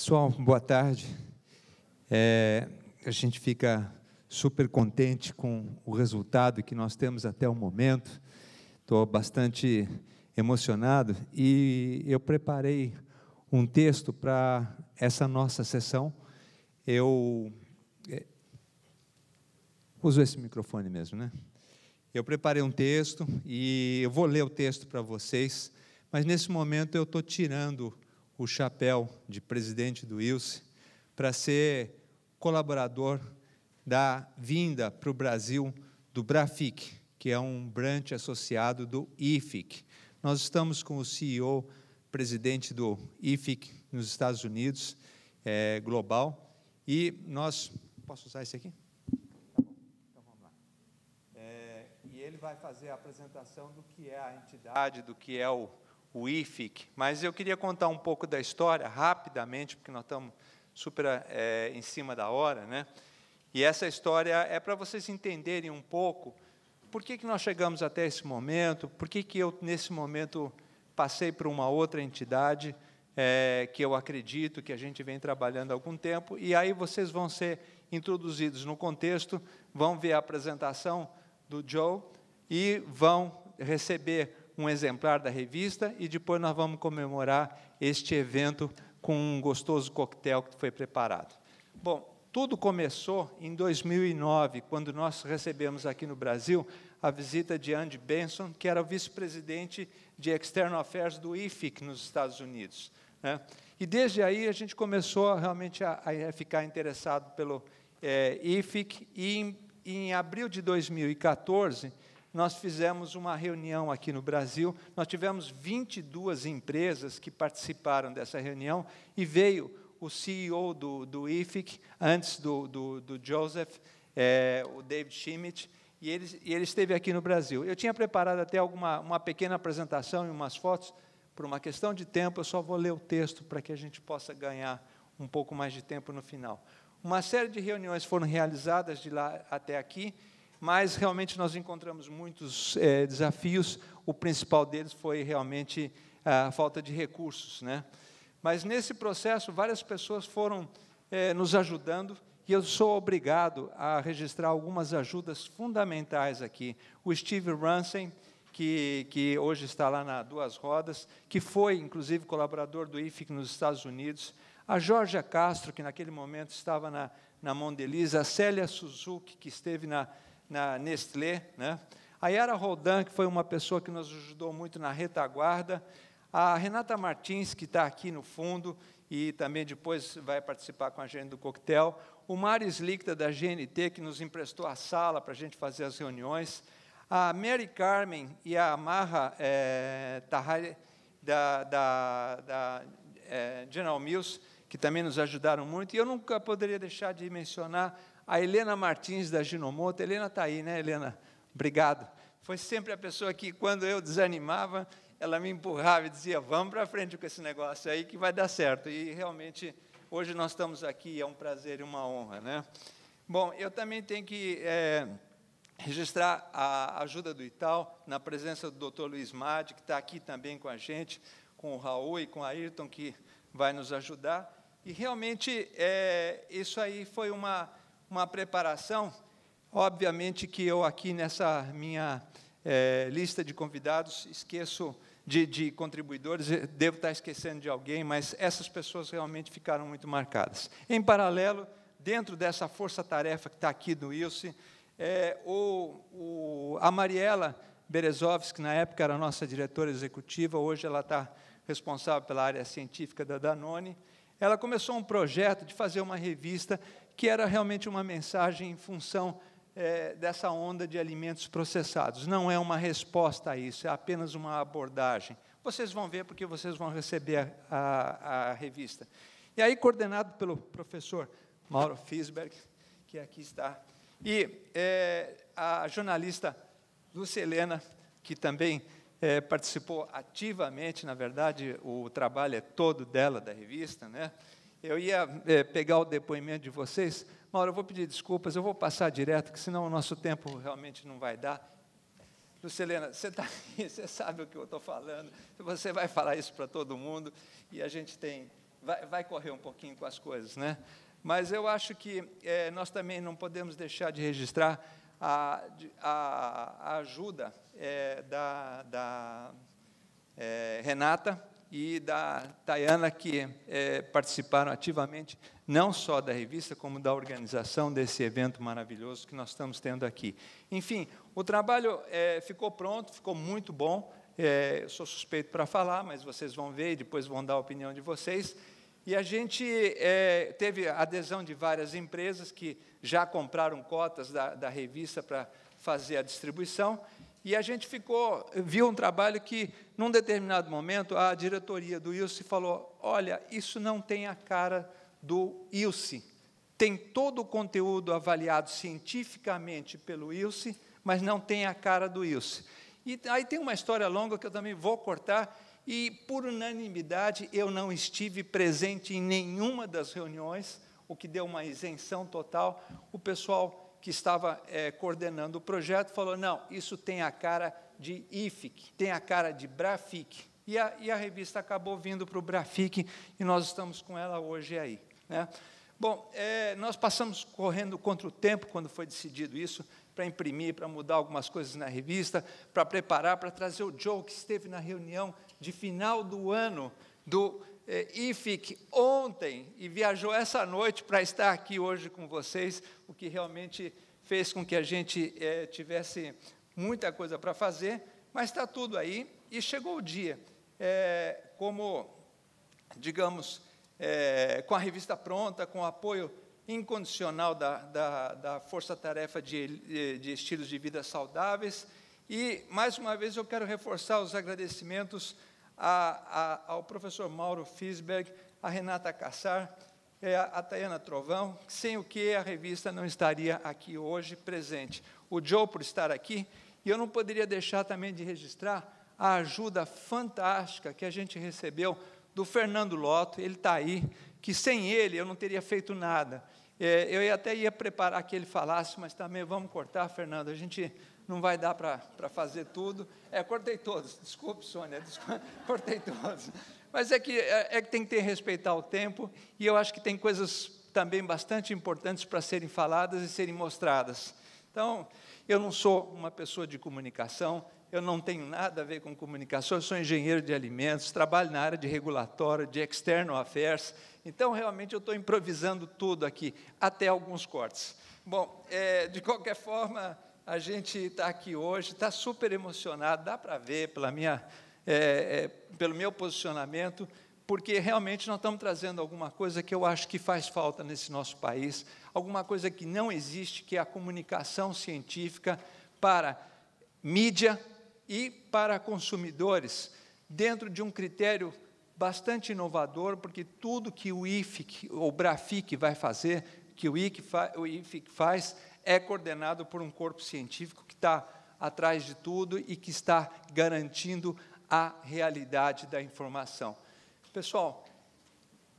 Pessoal, boa tarde. É, a gente fica super contente com o resultado que nós temos até o momento. Estou bastante emocionado e eu preparei um texto para essa nossa sessão. Eu é, uso esse microfone mesmo, né? Eu preparei um texto e eu vou ler o texto para vocês, mas nesse momento eu estou tirando o chapéu de presidente do ILSE para ser colaborador da vinda para o Brasil do Brafic, que é um branch associado do IFIC. Nós estamos com o CEO, presidente do IFIC nos Estados Unidos, é, global, e nós... Posso usar esse aqui? Tá bom, então vamos lá. É, e ele vai fazer a apresentação do que é a entidade, do que é o o IFIC, mas eu queria contar um pouco da história rapidamente, porque nós estamos super é, em cima da hora, né? E essa história é para vocês entenderem um pouco por que, que nós chegamos até esse momento, por que, que eu, nesse momento, passei para uma outra entidade é, que eu acredito que a gente vem trabalhando há algum tempo, e aí vocês vão ser introduzidos no contexto, vão ver a apresentação do Joe e vão receber um exemplar da revista e depois nós vamos comemorar este evento com um gostoso coquetel que foi preparado. Bom, tudo começou em 2009, quando nós recebemos aqui no Brasil a visita de Andy Benson, que era o vice-presidente de External Affairs do IFIC nos Estados Unidos. Né? E desde aí a gente começou realmente a, a ficar interessado pelo é, eh, IFIC, e em, em abril de 2014 nós fizemos uma reunião aqui no Brasil. Nós tivemos 22 empresas que participaram dessa reunião e veio o CEO do, do IFIC, antes do, do, do Joseph, é, o David Schmidt, e ele, e ele esteve aqui no Brasil. Eu tinha preparado até alguma, uma pequena apresentação e umas fotos. Por uma questão de tempo, eu só vou ler o texto para que a gente possa ganhar um pouco mais de tempo no final. Uma série de reuniões foram realizadas de lá até aqui, mas realmente nós encontramos muitos é, desafios. O principal deles foi realmente ah, a falta de recursos, né? Mas nesse processo, várias pessoas foram é, nos ajudando e eu sou obrigado a registrar algumas ajudas fundamentais aqui. O Steve Ransom, que, que hoje está lá na Duas Rodas, que foi, inclusive, colaborador do IFIC nos Estados Unidos, a Georgia Castro, que naquele momento estava na, na Mondelez, a Célia Suzuki, que esteve na, na Nestlé. Né? A Yara Roldan, que foi uma pessoa que nos ajudou muito na retaguarda. A Renata Martins, que está aqui no fundo e também depois vai participar com a gente do coquetel. O Maris Licta, da GNT, que nos emprestou a sala para a gente fazer as reuniões. A Mary Carmen e a Marra é, eh, Tahari, da, da, da é, General Mills, que também nos ajudaram muito. E eu nunca poderia deixar de mencionar a Helena Martins da Ginomoto. Helena está aí, né, Helena? Obrigado. Foi sempre a pessoa que, quando eu desanimava, ela me empurrava e dizia: Vamos para frente com esse negócio aí que vai dar certo. E realmente, hoje nós estamos aqui, é um prazer e uma honra, né? Bom, eu também tenho que é, registrar a ajuda do Itaú, na presença do Dr. Luiz Madi, que está aqui também com a gente, com o Raul e com a Ayrton, que vai nos ajudar. E realmente, é, isso aí foi uma uma preparação. Obviamente que eu aqui nessa minha é, lista de convidados esqueço de, de, contribuidores, eh, devo estar esquecendo de alguém, mas essas pessoas realmente ficaram muito marcadas. Em paralelo, dentro dessa força-tarefa que está aqui do Ilse, é, o, o, a Mariela Berezovski, na época era nossa diretora executiva, hoje ela está responsável pela área científica da Danone, ela começou um projeto de fazer uma revista que era realmente uma mensagem em função é, dessa onda de alimentos processados. Não é uma resposta a isso, é apenas uma abordagem. Vocês vão ver porque vocês vão receber a, a, a revista. E aí, coordenado pelo professor Mauro Fisberg, que aqui está, e é, a jornalista Lúcia Helena, que também é, participou ativamente, na verdade, o trabalho é todo dela, da revista, né? Eu ia é, pegar o depoimento de vocês. Mauro, eu vou pedir desculpas, eu vou passar direto, que senão o nosso tempo realmente não vai dar. Lucilena, você, tá você sabe o que eu estou falando, você vai falar isso para todo mundo, e a gente tem, vai, vai, correr um pouquinho com as coisas, né? Mas eu acho que é, nós também não podemos deixar de registrar a, a, a ajuda é, da, da é, Renata, e da Tayana, que é, participaram ativamente, não só da revista, como da organização desse evento maravilhoso que nós estamos tendo aqui. Enfim, o trabalho é, ficou pronto, ficou muito bom. É, eu sou suspeito para falar, mas vocês vão ver e depois vão dar a opinião de vocês. E a gente é, teve adesão de várias empresas que já compraram cotas da, da revista para fazer a distribuição. E a gente ficou, viu um trabalho que, num determinado momento, a diretoria do ILSE falou: olha, isso não tem a cara do ILSE. Tem todo o conteúdo avaliado cientificamente pelo ILSE, mas não tem a cara do ILSE. E aí tem uma história longa que eu também vou cortar, e por unanimidade eu não estive presente em nenhuma das reuniões, o que deu uma isenção total. O pessoal que estava é, coordenando o projeto, falou: não, isso tem a cara de IFIC, tem a cara de Brafic. E a, e a revista acabou vindo para o Brafic e nós estamos com ela hoje aí. Né? Bom, é, nós passamos correndo contra o tempo quando foi decidido isso, para imprimir, para mudar algumas coisas na revista, para preparar, para trazer o Joe, que esteve na reunião de final do ano do IFIC é, ontem e viajou essa noite para estar aqui hoje com vocês, o que realmente fez com que a gente é, tivesse muita coisa para fazer, mas está tudo aí e chegou o dia. É, como, digamos, é, com a revista pronta, com o apoio incondicional da, da, da Força Tarefa de, de Estilos de Vida Saudáveis. E, mais uma vez, eu quero reforçar os agradecimentos a, a, ao professor Mauro Fisberg, a Renata Cassar, a Tayana Trovão, sem o que a revista não estaria aqui hoje presente. O Joe por estar aqui, e eu não poderia deixar também de registrar a ajuda fantástica que a gente recebeu do Fernando Lotto, ele está aí, que sem ele eu não teria feito nada. É, eu até ia preparar que ele falasse, mas também vamos cortar, Fernando, a gente não vai dar para fazer tudo. É, cortei todos, desculpe, Sônia, cortei todos. Mas é que, é, é que tem que ter, respeitar o tempo, e eu acho que tem coisas também bastante importantes para serem faladas e serem mostradas. Então, eu não sou uma pessoa de comunicação, eu não tenho nada a ver com comunicação, eu sou engenheiro de alimentos, trabalho na área de regulatório, de external affairs, então realmente eu estou improvisando tudo aqui, até alguns cortes. Bom, é, de qualquer forma, a gente está aqui hoje, está super emocionado, dá para ver pela minha, é, é, pelo meu posicionamento, porque realmente nós estamos trazendo alguma coisa que eu acho que faz falta nesse nosso país, alguma coisa que não existe, que é a comunicação científica para mídia e para consumidores, dentro de um critério bastante inovador, porque tudo que o IFIC, ou o BRAFIC vai fazer, que o IFIC faz, é coordenado por um corpo científico que está atrás de tudo e que está garantindo a realidade da informação. Pessoal,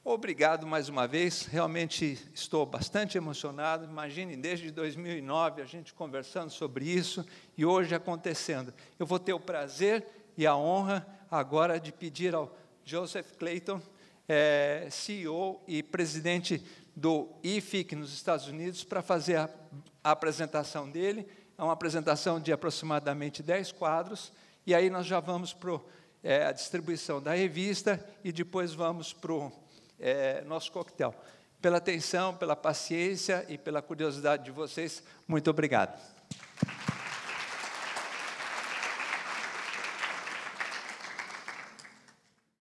obrigado mais uma vez. Realmente estou bastante emocionado. Imagine, desde 2009 a gente conversando sobre isso e hoje acontecendo. Eu vou ter o prazer e a honra agora de pedir ao Joseph Clayton, é, CEO e presidente do IFIC nos Estados Unidos, para fazer a a apresentação dele é uma apresentação de aproximadamente 10 quadros, e aí nós já vamos para é, a distribuição da revista e depois vamos para o é, nosso coquetel. Pela atenção, pela paciência e pela curiosidade de vocês, muito obrigado.